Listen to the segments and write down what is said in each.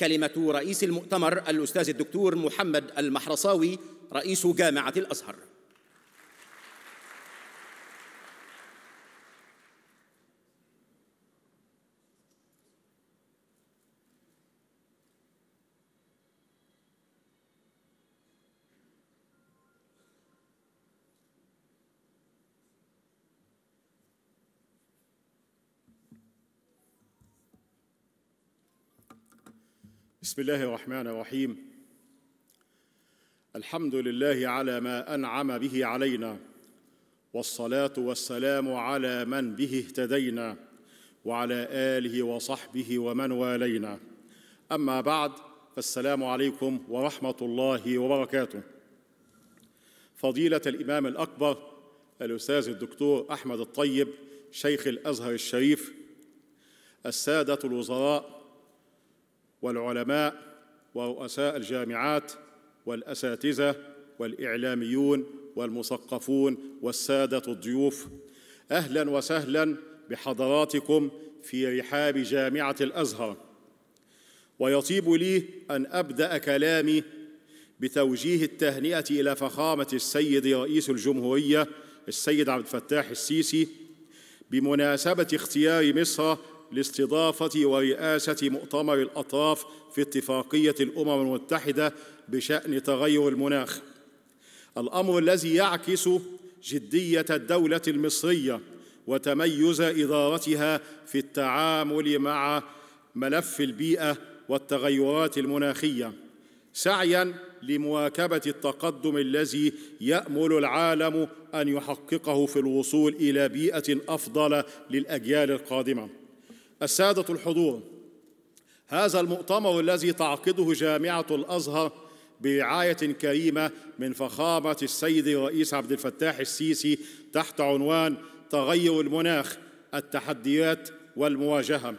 كلمة رئيس المؤتمر الأستاذ الدكتور محمد المحرصاوي رئيس جامعة الأزهر بسم الله الرحمن الرحيم الحمد لله على ما انعم به علينا والصلاه والسلام على من به اهتدينا وعلى اله وصحبه ومن والينا اما بعد فالسلام عليكم ورحمه الله وبركاته فضيله الامام الاكبر الاستاذ الدكتور احمد الطيب شيخ الازهر الشريف الساده الوزراء والعلماء ورؤساء الجامعات والاساتذه والاعلاميون والمثقفون والساده الضيوف اهلا وسهلا بحضراتكم في رحاب جامعه الازهر ويطيب لي ان ابدا كلامي بتوجيه التهنئه الى فخامه السيد رئيس الجمهوريه السيد عبد الفتاح السيسي بمناسبه اختيار مصر لاستضافة ورئاسة مؤتمر الأطراف في اتفاقية الأمم المتحدة بشأن تغير المناخ الأمر الذي يعكس جدية الدولة المصرية وتميز إدارتها في التعامل مع ملف البيئة والتغيرات المناخية سعياً لمواكبة التقدم الذي يأمل العالم أن يحققه في الوصول إلى بيئة أفضل للأجيال القادمة السادة الحضور هذا المؤتمر الذي تعقده جامعة الأزهر برعاية كريمة من فخامة السيد الرئيس عبد الفتاح السيسي تحت عنوان تغير المناخ التحديات والمواجهة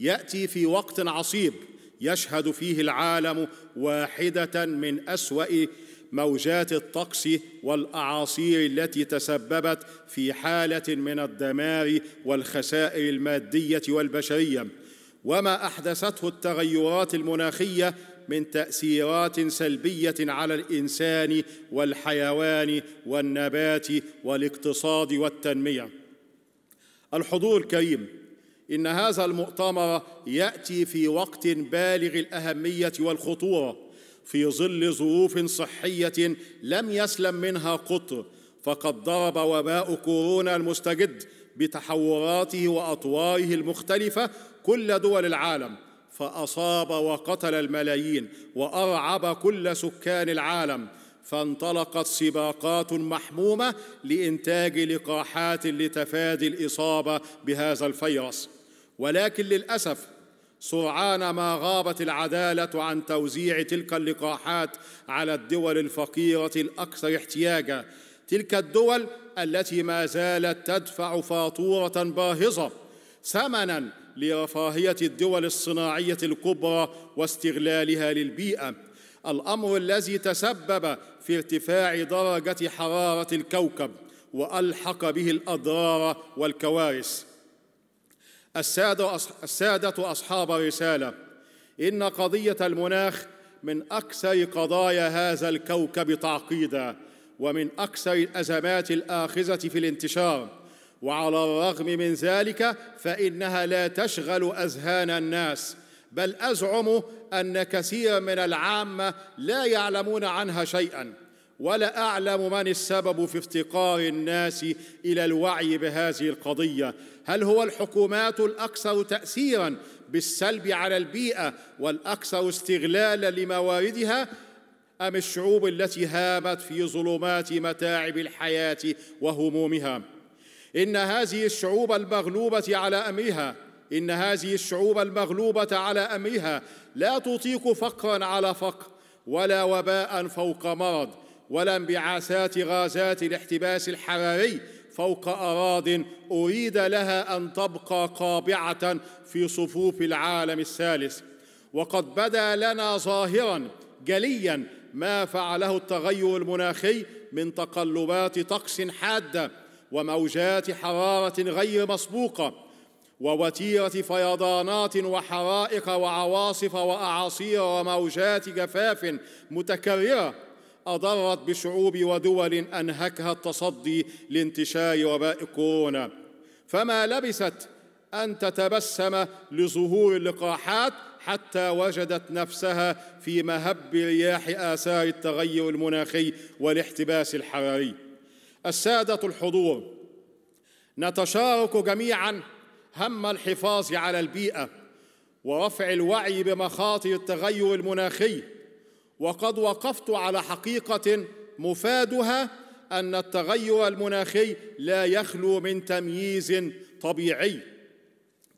يأتي في وقت عصيب يشهد فيه العالم واحدة من أسوأ موجات الطقس والاعاصير التي تسببت في حاله من الدمار والخسائر الماديه والبشريه وما احدثته التغيرات المناخيه من تاثيرات سلبيه على الانسان والحيوان والنبات والاقتصاد والتنميه الحضور الكريم ان هذا المؤتمر ياتي في وقت بالغ الاهميه والخطوره في ظل ظروف صحيه لم يسلم منها قط فقد ضرب وباء كورونا المستجد بتحوراته واطواره المختلفه كل دول العالم فاصاب وقتل الملايين وارعب كل سكان العالم فانطلقت سباقات محمومه لانتاج لقاحات لتفادي الاصابه بهذا الفيروس ولكن للاسف سرعان ما غابت العداله عن توزيع تلك اللقاحات على الدول الفقيره الاكثر احتياجا تلك الدول التي ما زالت تدفع فاتوره باهظه ثمنا لرفاهيه الدول الصناعيه الكبرى واستغلالها للبيئه الامر الذي تسبب في ارتفاع درجه حراره الكوكب والحق به الاضرار والكوارث السادة, السادة أصحاب رسالة إن قضية المناخ من أكثر قضايا هذا الكوكب تعقيداً ومن أكثر الأزمات الآخذة في الانتشار وعلى الرغم من ذلك فإنها لا تشغل أذهان الناس بل أزعم أن كثيرا من العامة لا يعلمون عنها شيئا ولا اعلم من السبب في افتقار الناس الى الوعي بهذه القضيه هل هو الحكومات الاكثر تاثيرا بالسلب على البيئه والاكثر استغلالا لمواردها ام الشعوب التي هامت في ظلمات متاعب الحياه وهمومها ان هذه الشعوب المغلوبه على امرها ان هذه الشعوب المغلوبه على امرها لا تطيق فقرا على فقر ولا وباء فوق مرض ولا انبعاثات غازات الاحتباس الحراري فوق أراضٍ أريد لها أن تبقى قابعةً في صفوف العالم الثالث وقد بدا لنا ظاهرًا جليًا ما فعله التغير المناخي من تقلبات طقس حادة وموجات حرارة غير مسبوقة ووتيرة فيضانات وحرائق وعواصف وأعاصير وموجات جفاف متكررة أضرت بشعوب ودول أنهكها التصدي لانتشار وباء كورونا فما لبثت أن تتبسم لظهور اللقاحات حتى وجدت نفسها في مهب رياح آثار التغير المناخي والاحتباس الحراري السادة الحضور نتشارك جميعاً هم الحفاظ على البيئة ورفع الوعي بمخاطر التغير المناخي وقد وقفت على حقيقة مفادها أن التغير المناخي لا يخلو من تمييز طبيعي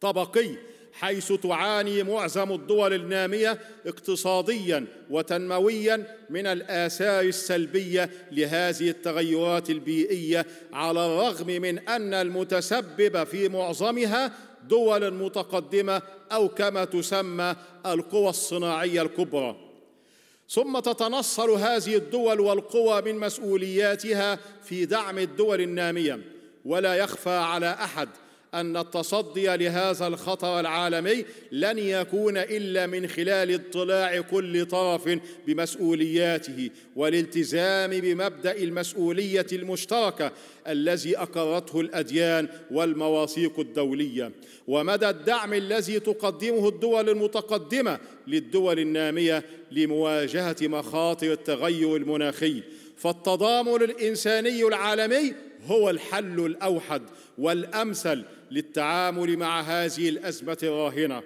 طبقي حيث تعاني معظم الدول النامية اقتصاديا وتنمويا من الآثار السلبية لهذه التغيرات البيئية على الرغم من أن المتسبب في معظمها دول متقدمة أو كما تسمى القوى الصناعية الكبرى ثم تتنصل هذه الدول والقوى من مسؤولياتها في دعم الدول الناميه ولا يخفى على احد أن التصدي لهذا الخطر العالمي لن يكون إلا من خلال اطلاع كل طرف بمسؤولياته والالتزام بمبدأ المسؤولية المشتركة الذي أقرته الأديان والمواثيق الدولية ومدى الدعم الذي تقدمه الدول المتقدمة للدول النامية لمواجهة مخاطر التغير المناخي فالتضامن الإنساني العالمي هو الحل الاوحد والامثل للتعامل مع هذه الازمه الراهنه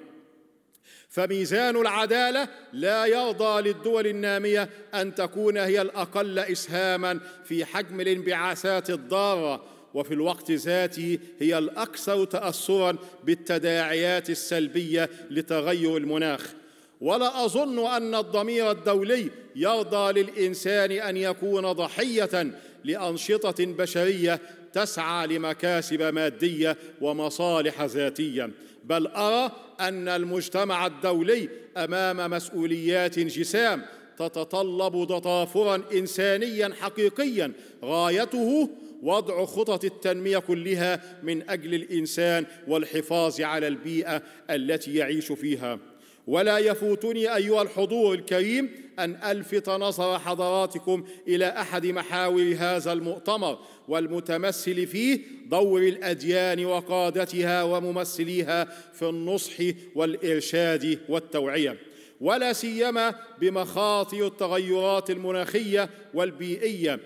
فميزان العداله لا يرضى للدول الناميه ان تكون هي الاقل اسهاما في حجم الانبعاثات الضاره وفي الوقت ذاته هي الاكثر تاثرا بالتداعيات السلبيه لتغير المناخ ولا اظن ان الضمير الدولي يرضى للانسان ان يكون ضحيه لانشطه بشريه تسعى لمكاسب ماديه ومصالح ذاتيه بل ارى ان المجتمع الدولي امام مسؤوليات جسام تتطلب تضافرا انسانيا حقيقيا غايته وضع خطط التنميه كلها من اجل الانسان والحفاظ على البيئه التي يعيش فيها ولا يفوتني أيها الحضور الكريم أن ألفت نظر حضراتكم إلى أحد محاور هذا المؤتمر والمتمثل فيه دور الأديان وقادتها وممثليها في النصح والإرشاد والتوعية ولا سيما بمخاطر التغيرات المناخية والبيئية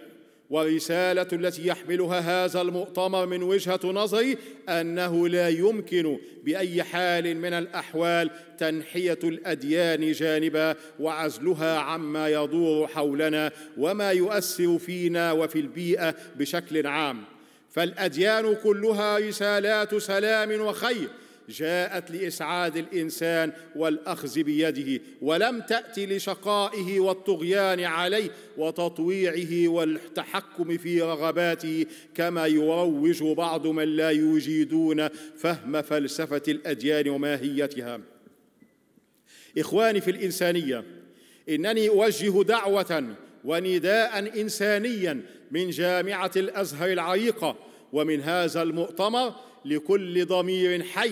والرسالة التي يحملها هذا المؤتمر من وجهة نظري أنه لا يمكن بأي حال من الأحوال تنحية الأديان جانبا وعزلها عما يدور حولنا وما يؤثر فينا وفي البيئة بشكل عام فالأديان كلها رسالات سلام وخير جاءت لاسعاد الانسان والاخذ بيده ولم تات لشقائه والطغيان عليه وتطويعه والتحكم في رغباته كما يروج بعض من لا يجيدون فهم فلسفه الاديان وماهيتها اخواني في الانسانيه انني اوجه دعوه ونداء انسانيا من جامعه الازهر العريقه ومن هذا المؤتمر لكل ضمير حي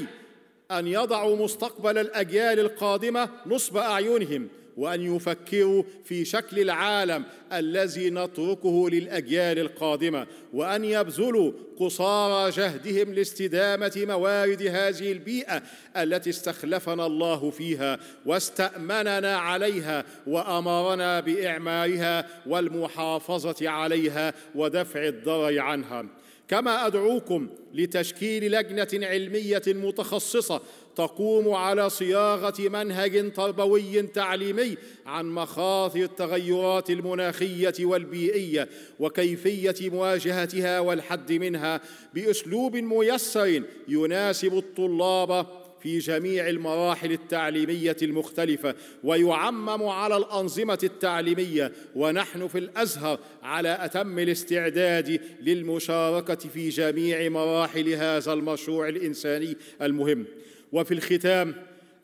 ان يضعوا مستقبل الاجيال القادمه نصب اعينهم وان يفكروا في شكل العالم الذي نتركه للاجيال القادمه وان يبذلوا قصارى جهدهم لاستدامه موارد هذه البيئه التي استخلفنا الله فيها واستامننا عليها وامرنا باعمارها والمحافظه عليها ودفع الضرر عنها كما ادعوكم لتشكيل لجنه علميه متخصصه تقوم على صياغه منهج تربوي تعليمي عن مخاطر التغيرات المناخيه والبيئيه وكيفيه مواجهتها والحد منها باسلوب ميسر يناسب الطلاب في جميع المراحل التعليميه المختلفه ويعمم على الانظمه التعليميه ونحن في الازهر على اتم الاستعداد للمشاركه في جميع مراحل هذا المشروع الانساني المهم وفي الختام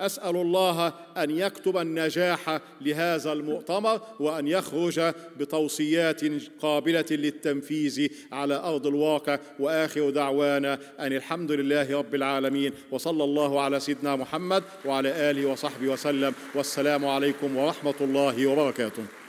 اسال الله ان يكتب النجاح لهذا المؤتمر وان يخرج بتوصيات قابله للتنفيذ على ارض الواقع واخر دعوانا ان الحمد لله رب العالمين وصلى الله على سيدنا محمد وعلى اله وصحبه وسلم والسلام عليكم ورحمه الله وبركاته